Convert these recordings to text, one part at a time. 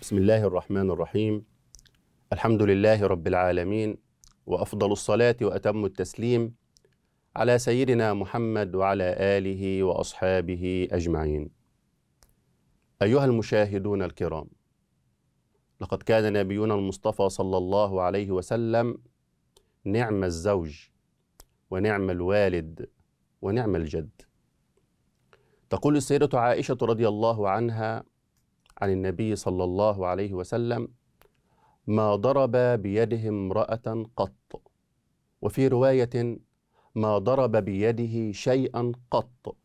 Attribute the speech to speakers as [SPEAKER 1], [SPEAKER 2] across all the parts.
[SPEAKER 1] بسم الله الرحمن الرحيم الحمد لله رب العالمين وافضل الصلاه واتم التسليم على سيدنا محمد وعلى اله واصحابه اجمعين ايها المشاهدون الكرام لقد كان نبينا المصطفى صلى الله عليه وسلم نعم الزوج ونعم الوالد ونعم الجد تقول السيده عائشه رضي الله عنها عن النبي صلى الله عليه وسلم ما ضرب بيده امرأة قط وفي رواية ما ضرب بيده شيئا قط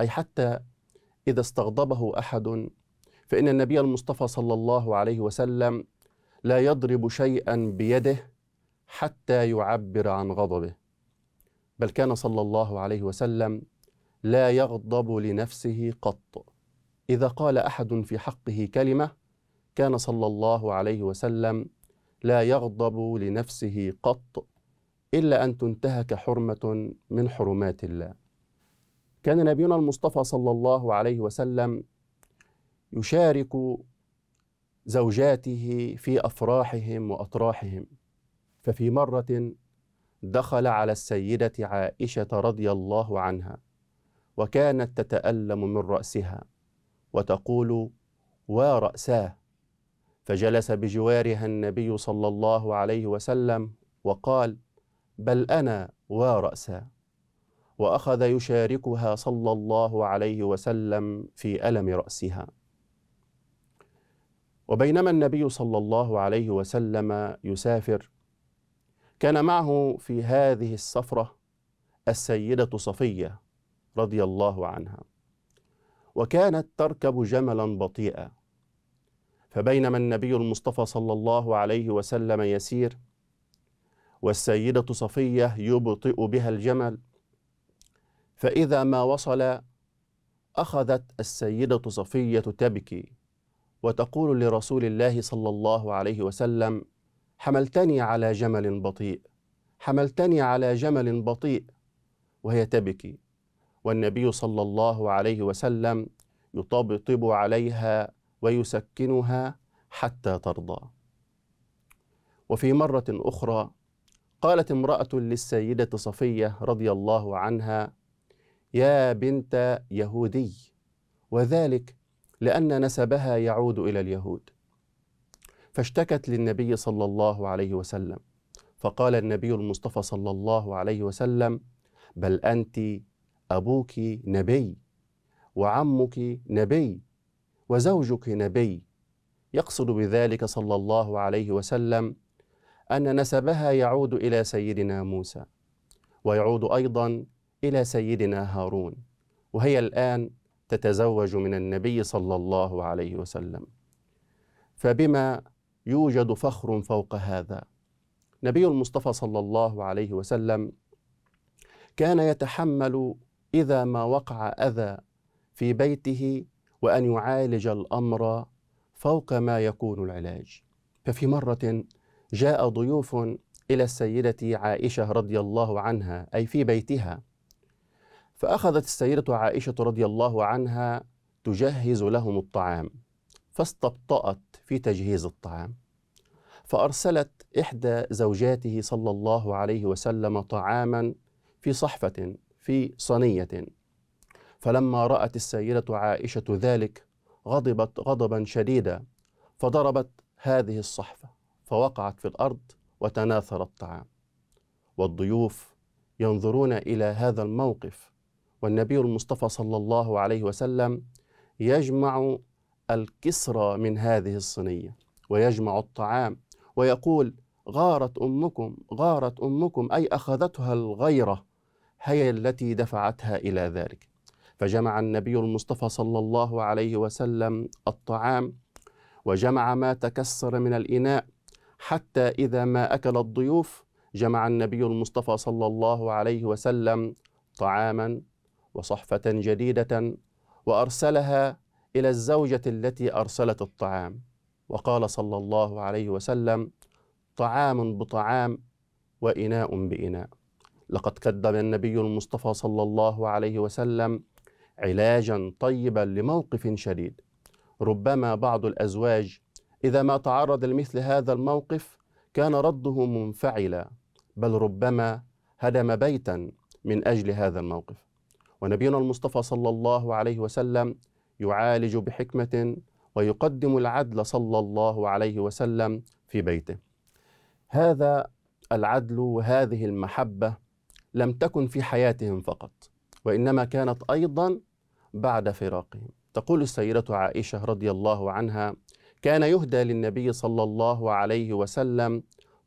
[SPEAKER 1] أي حتى إذا استغضبه أحد فإن النبي المصطفى صلى الله عليه وسلم لا يضرب شيئا بيده حتى يعبر عن غضبه بل كان صلى الله عليه وسلم لا يغضب لنفسه قط اذا قال احد في حقه كلمه كان صلى الله عليه وسلم لا يغضب لنفسه قط الا ان تنتهك حرمه من حرمات الله كان نبينا المصطفى صلى الله عليه وسلم يشارك زوجاته في افراحهم واطراحهم ففي مره دخل على السيده عائشه رضي الله عنها وكانت تتالم من راسها وتقول ورأساه فجلس بجوارها النبي صلى الله عليه وسلم وقال بل أنا ورأسا وأخذ يشاركها صلى الله عليه وسلم في ألم رأسها وبينما النبي صلى الله عليه وسلم يسافر كان معه في هذه السفرة السيدة صفية رضي الله عنها وكانت تركب جملا بطيئا فبينما النبي المصطفى صلى الله عليه وسلم يسير والسيدة صفية يبطئ بها الجمل فإذا ما وصل أخذت السيدة صفية تبكي وتقول لرسول الله صلى الله عليه وسلم حملتني على جمل بطيء حملتني على جمل بطيء وهي تبكي والنبي صلى الله عليه وسلم يطبطب عليها ويسكنها حتى ترضى وفي مره اخرى قالت امراه للسيده صفيه رضي الله عنها يا بنت يهودي وذلك لان نسبها يعود الى اليهود فاشتكت للنبي صلى الله عليه وسلم فقال النبي المصطفى صلى الله عليه وسلم بل انت أبوك نبي وعمك نبي وزوجك نبي يقصد بذلك صلى الله عليه وسلم أن نسبها يعود إلى سيدنا موسى ويعود أيضا إلى سيدنا هارون وهي الآن تتزوج من النبي صلى الله عليه وسلم فبما يوجد فخر فوق هذا نبي المصطفى صلى الله عليه وسلم كان يتحمل إذا ما وقع أذى في بيته وأن يعالج الأمر فوق ما يكون العلاج ففي مرة جاء ضيوف إلى السيدة عائشة رضي الله عنها أي في بيتها فأخذت السيدة عائشة رضي الله عنها تجهز لهم الطعام فاستبطأت في تجهيز الطعام فأرسلت إحدى زوجاته صلى الله عليه وسلم طعاما في صحفة في صينية فلما رأت السيدة عائشة ذلك غضبت غضبا شديدا فضربت هذه الصحفة فوقعت في الأرض وتناثر الطعام والضيوف ينظرون إلى هذا الموقف والنبي المصطفى صلى الله عليه وسلم يجمع الكسرى من هذه الصينية ويجمع الطعام ويقول غارت أمكم غارت أمكم أي أخذتها الغيرة هي التي دفعتها الى ذلك فجمع النبي المصطفى صلى الله عليه وسلم الطعام وجمع ما تكسر من الاناء حتى اذا ما اكل الضيوف جمع النبي المصطفى صلى الله عليه وسلم طعاما وصحفه جديده وارسلها الى الزوجه التي ارسلت الطعام وقال صلى الله عليه وسلم طعام بطعام واناء باناء لقد قدم النبي المصطفى صلى الله عليه وسلم علاجا طيبا لموقف شديد ربما بعض الازواج اذا ما تعرض لمثل هذا الموقف كان رده منفعلا بل ربما هدم بيتا من اجل هذا الموقف ونبينا المصطفى صلى الله عليه وسلم يعالج بحكمه ويقدم العدل صلى الله عليه وسلم في بيته هذا العدل وهذه المحبه لم تكن في حياتهم فقط وانما كانت ايضا بعد فراقهم تقول السيده عائشه رضي الله عنها كان يهدى للنبي صلى الله عليه وسلم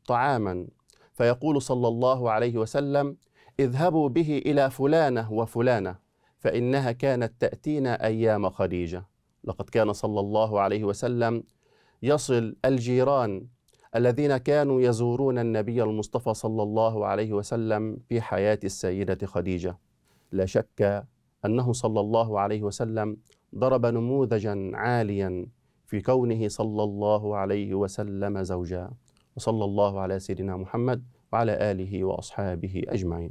[SPEAKER 1] طعاما فيقول صلى الله عليه وسلم اذهبوا به الى فلانه وفلانه فانها كانت تاتينا ايام خديجه لقد كان صلى الله عليه وسلم يصل الجيران الذين كانوا يزورون النبي المصطفى صلى الله عليه وسلم في حياه السيده خديجه لا شك انه صلى الله عليه وسلم ضرب نموذجا عاليا في كونه صلى الله عليه وسلم زوجا وصلى الله على سيدنا محمد وعلى اله واصحابه اجمعين